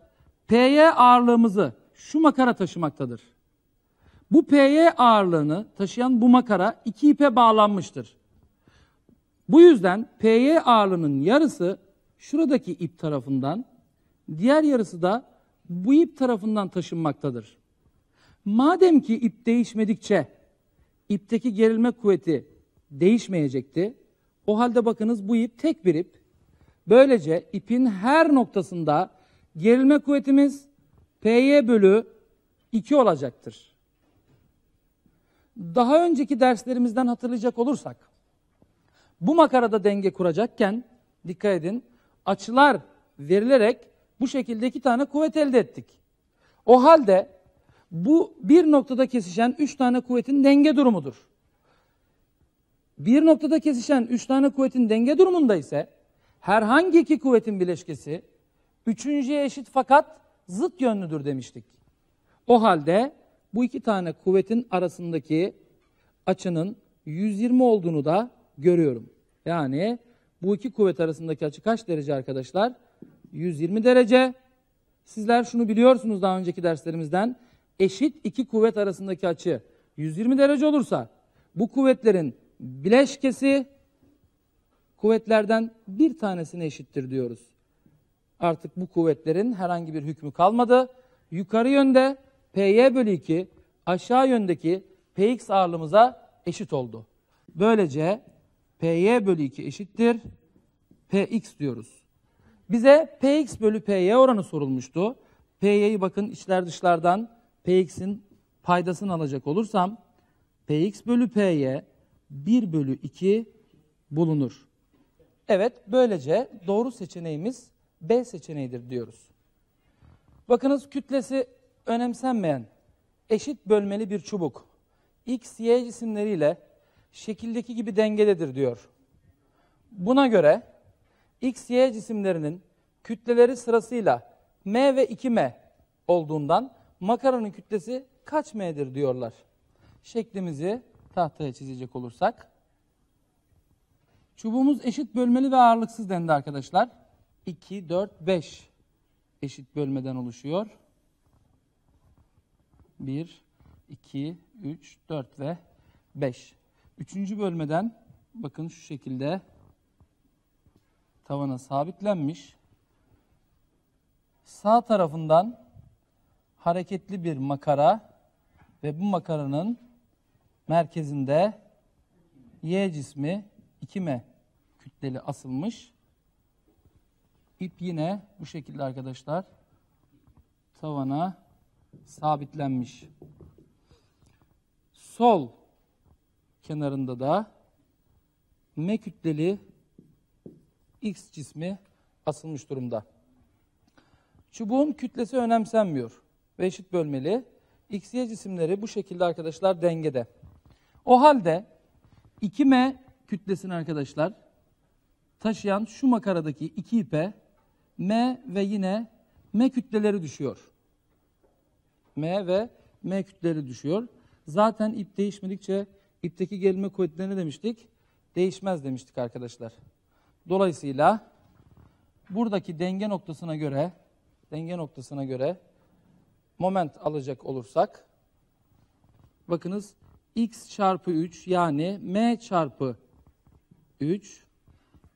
PY ağırlığımızı şu makara taşımaktadır. Bu PY ağırlığını taşıyan bu makara iki ipe bağlanmıştır. Bu yüzden PY ağırlığının yarısı şuradaki ip tarafından, diğer yarısı da bu ip tarafından taşınmaktadır. Madem ki ip değişmedikçe ipteki gerilme kuvveti değişmeyecekti, o halde bakınız bu ip tek bir ip. Böylece ipin her noktasında gerilme kuvvetimiz P'ye bölü 2 olacaktır. Daha önceki derslerimizden hatırlayacak olursak, bu makarada denge kuracakken, dikkat edin, açılar verilerek bu şekilde iki tane kuvvet elde ettik. O halde bu bir noktada kesişen üç tane kuvvetin denge durumudur. Bir noktada kesişen üç tane kuvvetin denge durumunda ise herhangi iki kuvvetin bileşkesi üçüncüye eşit fakat zıt yönlüdür demiştik. O halde bu iki tane kuvvetin arasındaki açının 120 olduğunu da görüyorum. Yani bu iki kuvvet arasındaki açı kaç derece arkadaşlar? 120 derece. Sizler şunu biliyorsunuz daha önceki derslerimizden. Eşit iki kuvvet arasındaki açı 120 derece olursa bu kuvvetlerin bileşkesi kuvvetlerden bir tanesine eşittir diyoruz. Artık bu kuvvetlerin herhangi bir hükmü kalmadı. Yukarı yönde Py bölü 2 aşağı yöndeki Px ağırlığımıza eşit oldu. Böylece Py bölü 2 eşittir Px diyoruz. Bize Px bölü Py oranı sorulmuştu. Py'yi bakın içler dışlardan Px'in paydasını alacak olursam Px bölü Py 1 bölü 2 bulunur. Evet böylece doğru seçeneğimiz B seçeneğidir diyoruz. Bakınız kütlesi önemsenmeyen eşit bölmeli bir çubuk. X, Y cisimleriyle şekildeki gibi dengededir diyor. Buna göre X, Y cisimlerinin kütleleri sırasıyla M ve 2M olduğundan makaranın kütlesi kaç M'dir diyorlar. Şeklimizi tahtaya çizecek olursak. Çubuğumuz eşit bölmeli ve ağırlıksız dendi arkadaşlar. 2, 4, 5 eşit bölmeden oluşuyor. 1, 2, 3, 4 ve 5. Üçüncü bölmeden bakın şu şekilde tavana sabitlenmiş. Sağ tarafından hareketli bir makara ve bu makaranın merkezinde Y cismi 2M kütleli asılmış. İp yine bu şekilde arkadaşlar tavana sabitlenmiş. Sol kenarında da M kütleli X cismi asılmış durumda. Çubuğun kütlesi önemsenmiyor ve eşit bölmeli. XY cisimleri bu şekilde arkadaşlar dengede. O halde 2M kütlesini arkadaşlar taşıyan şu makaradaki iki ipe M ve yine M kütleleri düşüyor. M ve M kütleleri düşüyor. Zaten ip değişmedikçe İpteki gelme kuvvetleri ne demiştik? Değişmez demiştik arkadaşlar. Dolayısıyla buradaki denge noktasına göre denge noktasına göre moment alacak olursak bakınız x çarpı 3 yani m çarpı 3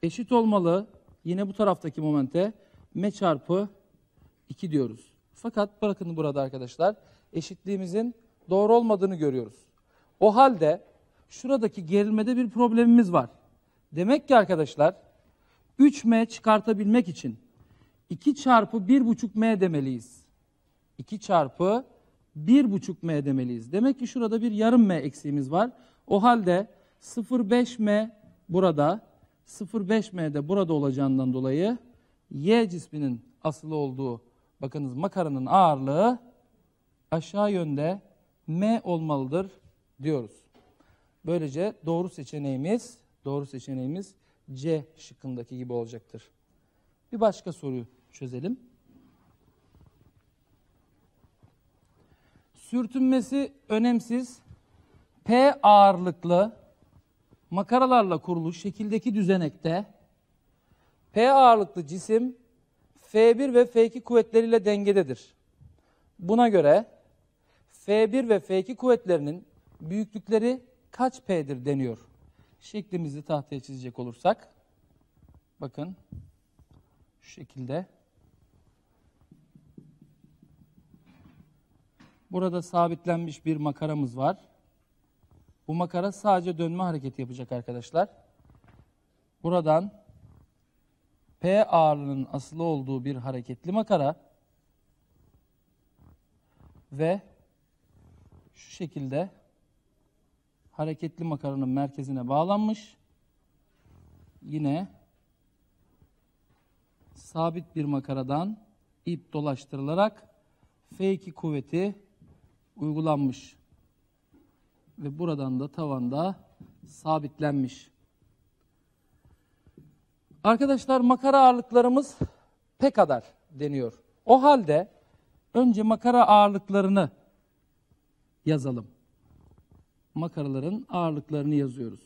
eşit olmalı yine bu taraftaki momente m çarpı 2 diyoruz. Fakat bırakın burada arkadaşlar eşitliğimizin doğru olmadığını görüyoruz. O halde şuradaki gerilmede bir problemimiz var. Demek ki arkadaşlar 3m çıkartabilmek için 2 çarpı 1,5m demeliyiz. 2 çarpı 1,5m demeliyiz. Demek ki şurada bir yarım m eksiğimiz var. O halde 0,5m burada, 0,5m de burada olacağından dolayı y cisminin asılı olduğu, bakınız makaranın ağırlığı aşağı yönde m olmalıdır diyoruz. Böylece doğru seçeneğimiz, doğru seçeneğimiz C şıkkındaki gibi olacaktır. Bir başka soruyu çözelim. Sürtünmesi önemsiz P ağırlıklı makaralarla kurulu şekildeki düzenekte P ağırlıklı cisim F1 ve F2 kuvvetleriyle dengededir. Buna göre F1 ve F2 kuvvetlerinin büyüklükleri kaç P'dir deniyor? Şeklimizi tahtaya çizecek olursak bakın şu şekilde Burada sabitlenmiş bir makaramız var. Bu makara sadece dönme hareketi yapacak arkadaşlar. Buradan P ağırlığının asılı olduğu bir hareketli makara ve şu şekilde hareketli makaranın merkezine bağlanmış. Yine sabit bir makaradan ip dolaştırılarak F2 kuvveti uygulanmış. Ve buradan da tavanda sabitlenmiş. Arkadaşlar makara ağırlıklarımız P kadar deniyor. O halde önce makara ağırlıklarını yazalım makaraların ağırlıklarını yazıyoruz.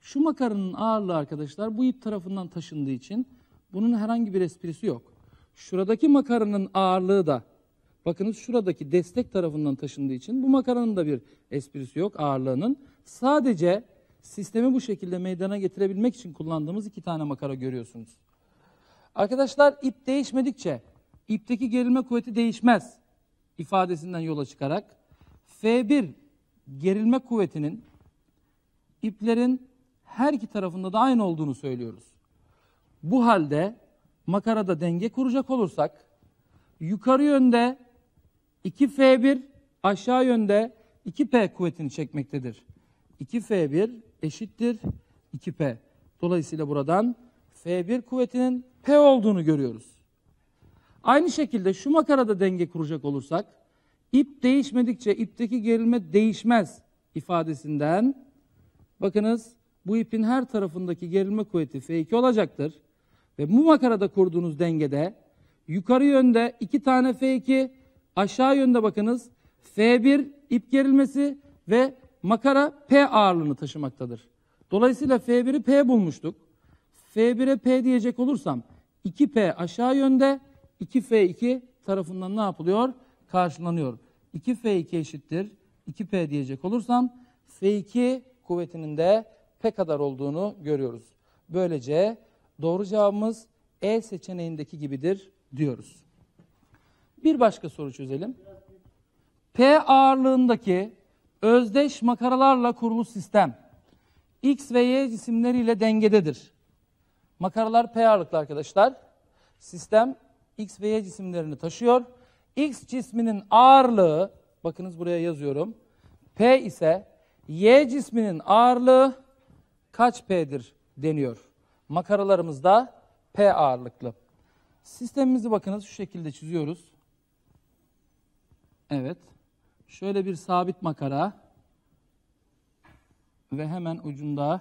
Şu makaranın ağırlığı arkadaşlar bu ip tarafından taşındığı için bunun herhangi bir esprisi yok. Şuradaki makaranın ağırlığı da bakınız şuradaki destek tarafından taşındığı için bu makaranın da bir esprisi yok ağırlığının. Sadece sistemi bu şekilde meydana getirebilmek için kullandığımız iki tane makara görüyorsunuz. Arkadaşlar ip değişmedikçe ipteki gerilme kuvveti değişmez ifadesinden yola çıkarak F1 gerilme kuvvetinin iplerin her iki tarafında da aynı olduğunu söylüyoruz. Bu halde makarada denge kuracak olursak yukarı yönde 2F1 aşağı yönde 2P kuvvetini çekmektedir. 2F1 eşittir 2P. Dolayısıyla buradan F1 kuvvetinin P olduğunu görüyoruz. Aynı şekilde şu makarada denge kuracak olursak İp değişmedikçe ipteki gerilme değişmez ifadesinden bakınız bu ipin her tarafındaki gerilme kuvveti F2 olacaktır. Ve bu makarada kurduğunuz dengede yukarı yönde iki tane F2 aşağı yönde bakınız F1 ip gerilmesi ve makara P ağırlığını taşımaktadır. Dolayısıyla F1'i P bulmuştuk. F1'e P diyecek olursam 2P aşağı yönde 2F2 tarafından ne yapılıyor? karşılanıyor. 2F2 eşittir 2P diyecek olursam F2 kuvvetinin de P kadar olduğunu görüyoruz. Böylece doğru cevabımız E seçeneğindeki gibidir diyoruz. Bir başka soru çözelim. P ağırlığındaki özdeş makaralarla kurulu sistem X ve Y cisimleriyle dengededir. Makaralar P ağırlıklı arkadaşlar. Sistem X ve Y cisimlerini taşıyor X cisminin ağırlığı, bakınız buraya yazıyorum. P ise Y cisminin ağırlığı kaç P'dir deniyor. Makaralarımız da P ağırlıklı. Sistemimizi bakınız şu şekilde çiziyoruz. Evet. Şöyle bir sabit makara ve hemen ucunda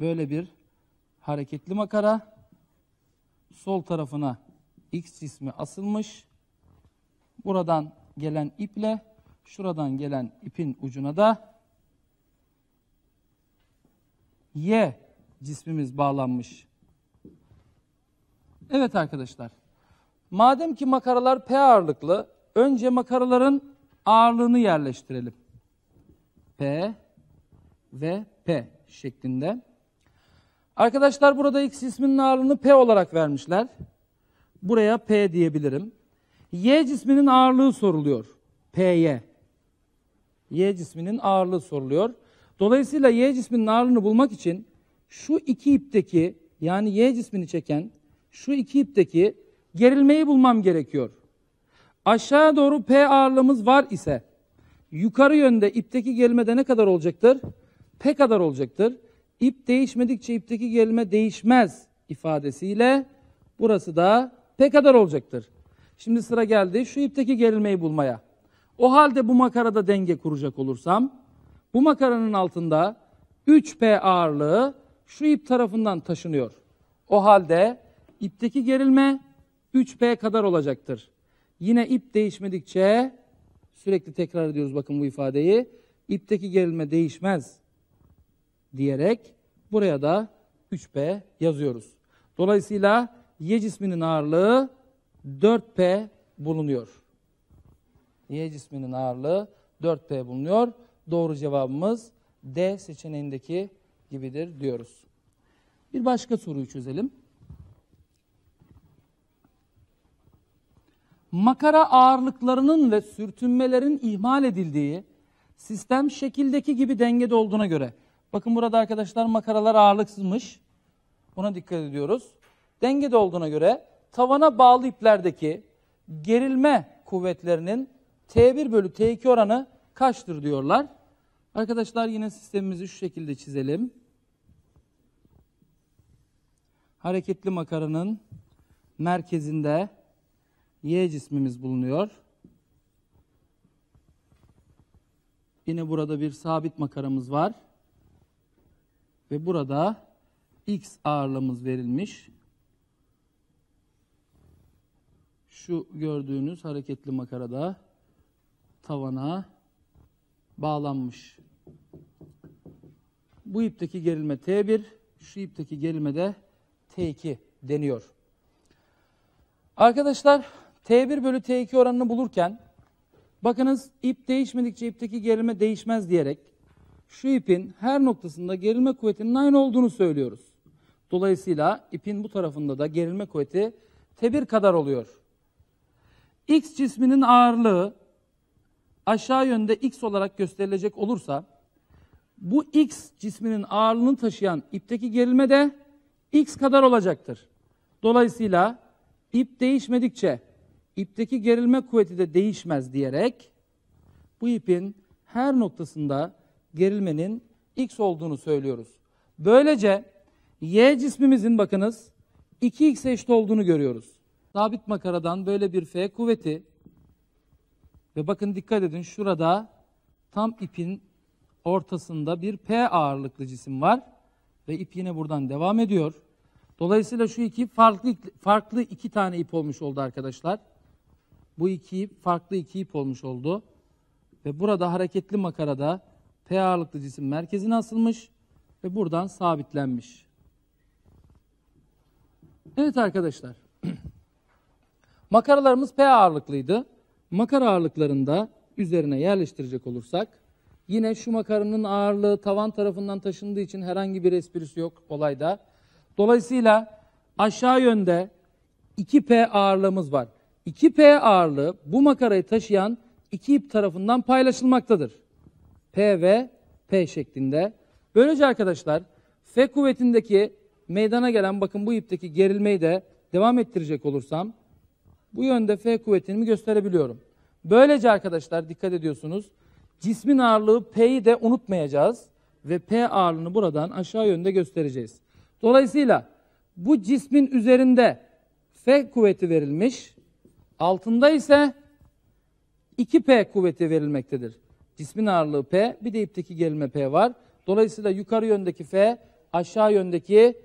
böyle bir hareketli makara sol tarafına X cismi asılmış buradan gelen iple şuradan gelen ipin ucuna da Y cismimiz bağlanmış. Evet arkadaşlar. Madem ki makaralar P ağırlıklı, önce makaraların ağırlığını yerleştirelim. P ve P şeklinde. Arkadaşlar burada X cisminin ağırlığını P olarak vermişler. Buraya P diyebilirim. Y cisminin ağırlığı soruluyor. PY. Y cisminin ağırlığı soruluyor. Dolayısıyla Y cisminin ağırlığını bulmak için şu iki ipteki yani Y cismini çeken şu iki ipteki gerilmeyi bulmam gerekiyor. Aşağı doğru P ağırlığımız var ise yukarı yönde ipteki gerilmede ne kadar olacaktır? P kadar olacaktır. İp değişmedikçe ipteki gerilme değişmez ifadesiyle burası da P kadar olacaktır. Şimdi sıra geldi şu ipteki gerilmeyi bulmaya. O halde bu makarada denge kuracak olursam bu makaranın altında 3P ağırlığı şu ip tarafından taşınıyor. O halde ipteki gerilme 3P kadar olacaktır. Yine ip değişmedikçe sürekli tekrar ediyoruz bakın bu ifadeyi. İpteki gerilme değişmez diyerek buraya da 3P yazıyoruz. Dolayısıyla Y cisminin ağırlığı 4P bulunuyor. Y cisminin ağırlığı 4P bulunuyor. Doğru cevabımız D seçeneğindeki gibidir diyoruz. Bir başka soruyu çözelim. Makara ağırlıklarının ve sürtünmelerin ihmal edildiği sistem şekildeki gibi dengede olduğuna göre. Bakın burada arkadaşlar makaralar ağırlıksızmış. Buna dikkat ediyoruz. Dengede olduğuna göre tavana bağlı iplerdeki gerilme kuvvetlerinin T1 bölü T2 oranı kaçtır diyorlar. Arkadaşlar yine sistemimizi şu şekilde çizelim. Hareketli makaranın merkezinde Y cismimiz bulunuyor. Yine burada bir sabit makaramız var. Ve burada X ağırlığımız verilmiş. şu gördüğünüz hareketli makarada tavana bağlanmış. Bu ipteki gerilme T1, şu ipteki gerilme de T2 deniyor. Arkadaşlar T1 bölü T2 oranını bulurken bakınız ip değişmedikçe ipteki gerilme değişmez diyerek şu ipin her noktasında gerilme kuvvetinin aynı olduğunu söylüyoruz. Dolayısıyla ipin bu tarafında da gerilme kuvveti T1 kadar oluyor. X cisminin ağırlığı aşağı yönde X olarak gösterilecek olursa bu X cisminin ağırlığını taşıyan ipteki gerilme de X kadar olacaktır. Dolayısıyla ip değişmedikçe ipteki gerilme kuvveti de değişmez diyerek bu ipin her noktasında gerilmenin X olduğunu söylüyoruz. Böylece Y cismimizin bakınız 2X eşit olduğunu görüyoruz sabit makaradan böyle bir F kuvveti ve bakın dikkat edin şurada tam ipin ortasında bir P ağırlıklı cisim var ve ip yine buradan devam ediyor. Dolayısıyla şu iki farklı farklı iki tane ip olmuş oldu arkadaşlar. Bu iki ip farklı iki ip olmuş oldu. Ve burada hareketli makarada P ağırlıklı cisim merkezine asılmış ve buradan sabitlenmiş. Evet arkadaşlar. Makaralarımız P ağırlıklıydı. Makara ağırlıklarında üzerine yerleştirecek olursak yine şu makaranın ağırlığı tavan tarafından taşındığı için herhangi bir esprisi yok olayda. Dolayısıyla aşağı yönde 2P ağırlığımız var. 2P ağırlığı bu makarayı taşıyan iki ip tarafından paylaşılmaktadır. P ve P şeklinde. Böylece arkadaşlar F kuvvetindeki meydana gelen bakın bu ipteki gerilmeyi de devam ettirecek olursam bu yönde F kuvvetini gösterebiliyorum. Böylece arkadaşlar dikkat ediyorsunuz. Cismin ağırlığı P'yi de unutmayacağız. Ve P ağırlığını buradan aşağı yönde göstereceğiz. Dolayısıyla bu cismin üzerinde F kuvveti verilmiş. Altında ise 2P kuvveti verilmektedir. Cismin ağırlığı P, bir de ipteki gerilme P var. Dolayısıyla yukarı yöndeki F, aşağı yöndeki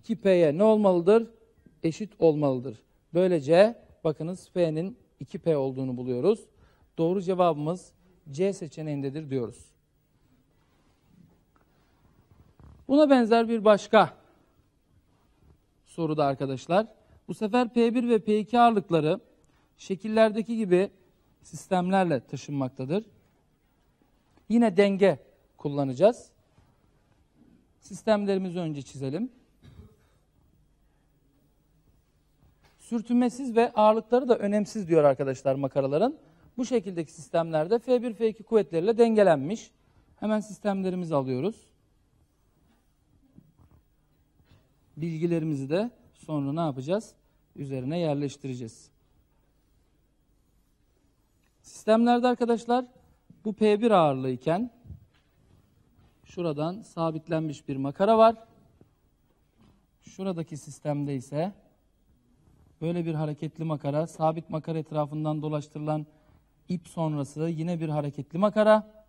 2P'ye ne olmalıdır? Eşit olmalıdır. Böylece bakınız F'nin 2P olduğunu buluyoruz. Doğru cevabımız C seçeneğindedir diyoruz. Buna benzer bir başka soruda arkadaşlar. Bu sefer P1 ve P2 ağırlıkları şekillerdeki gibi sistemlerle taşınmaktadır. Yine denge kullanacağız. Sistemlerimizi önce çizelim. sürtünmesiz ve ağırlıkları da önemsiz diyor arkadaşlar makaraların. Bu şekildeki sistemlerde F1, F2 kuvvetleriyle dengelenmiş. Hemen sistemlerimizi alıyoruz. Bilgilerimizi de sonra ne yapacağız? Üzerine yerleştireceğiz. Sistemlerde arkadaşlar bu P1 ağırlığı şuradan sabitlenmiş bir makara var. Şuradaki sistemde ise böyle bir hareketli makara, sabit makara etrafından dolaştırılan ip sonrası yine bir hareketli makara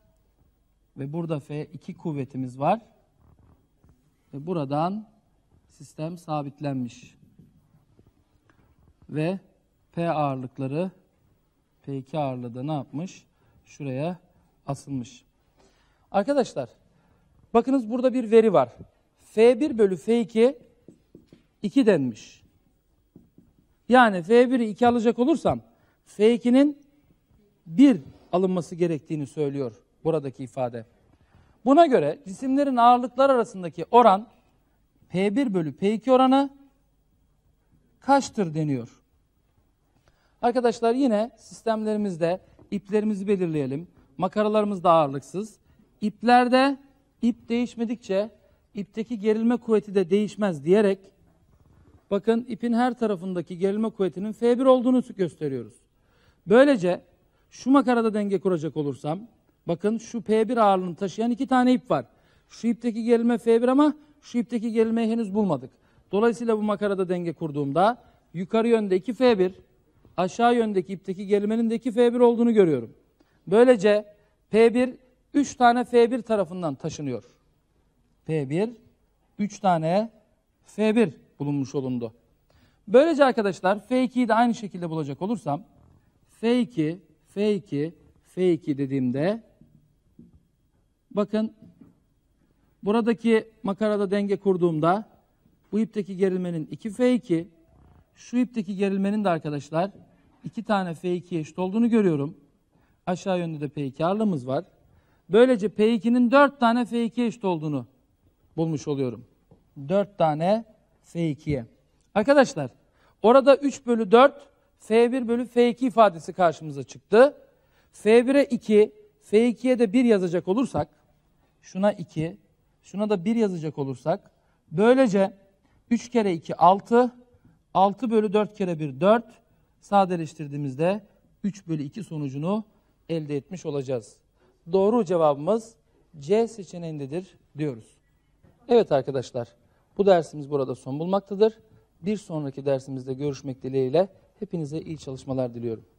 ve burada F2 kuvvetimiz var. Ve buradan sistem sabitlenmiş. Ve P ağırlıkları P2 ağırlığı da ne yapmış? Şuraya asılmış. Arkadaşlar bakınız burada bir veri var. F1 bölü F2 2 denmiş. Yani F1'i 2 alacak olursam F2'nin 1 alınması gerektiğini söylüyor buradaki ifade. Buna göre cisimlerin ağırlıklar arasındaki oran P1 bölü P2 oranı kaçtır deniyor. Arkadaşlar yine sistemlerimizde iplerimizi belirleyelim. Makaralarımız da ağırlıksız. İplerde ip değişmedikçe ipteki gerilme kuvveti de değişmez diyerek Bakın ipin her tarafındaki gerilme kuvvetinin F1 olduğunu gösteriyoruz. Böylece şu makarada denge kuracak olursam bakın şu P1 ağırlığını taşıyan iki tane ip var. Şu ipteki gerilme F1 ama şu ipteki gerilmeyi henüz bulmadık. Dolayısıyla bu makarada denge kurduğumda yukarı yönde 2 F1 aşağı yöndeki ipteki gerilmenin de iki F1 olduğunu görüyorum. Böylece P1 3 tane F1 tarafından taşınıyor. P1 3 tane F1 bulunmuş olundu. Böylece arkadaşlar F2'yi de aynı şekilde bulacak olursam F2, F2, F2 dediğimde bakın buradaki makarada denge kurduğumda bu ipteki gerilmenin 2 F2 şu ipteki gerilmenin de arkadaşlar 2 tane F2 eşit olduğunu görüyorum. Aşağı yönde de P2 ağırlığımız var. Böylece P2'nin 4 tane F2 eşit olduğunu bulmuş oluyorum. 4 tane F2'ye. Arkadaşlar orada 3 bölü 4 F1 bölü F2 ifadesi karşımıza çıktı. F1'e 2, F2'ye de 1 yazacak olursak, şuna 2, şuna da 1 yazacak olursak, böylece 3 kere 2 6, 6 bölü 4 kere 1 4, sadeleştirdiğimizde 3 bölü 2 sonucunu elde etmiş olacağız. Doğru cevabımız C seçeneğindedir diyoruz. Evet arkadaşlar. Bu dersimiz burada son bulmaktadır. Bir sonraki dersimizde görüşmek dileğiyle hepinize iyi çalışmalar diliyorum.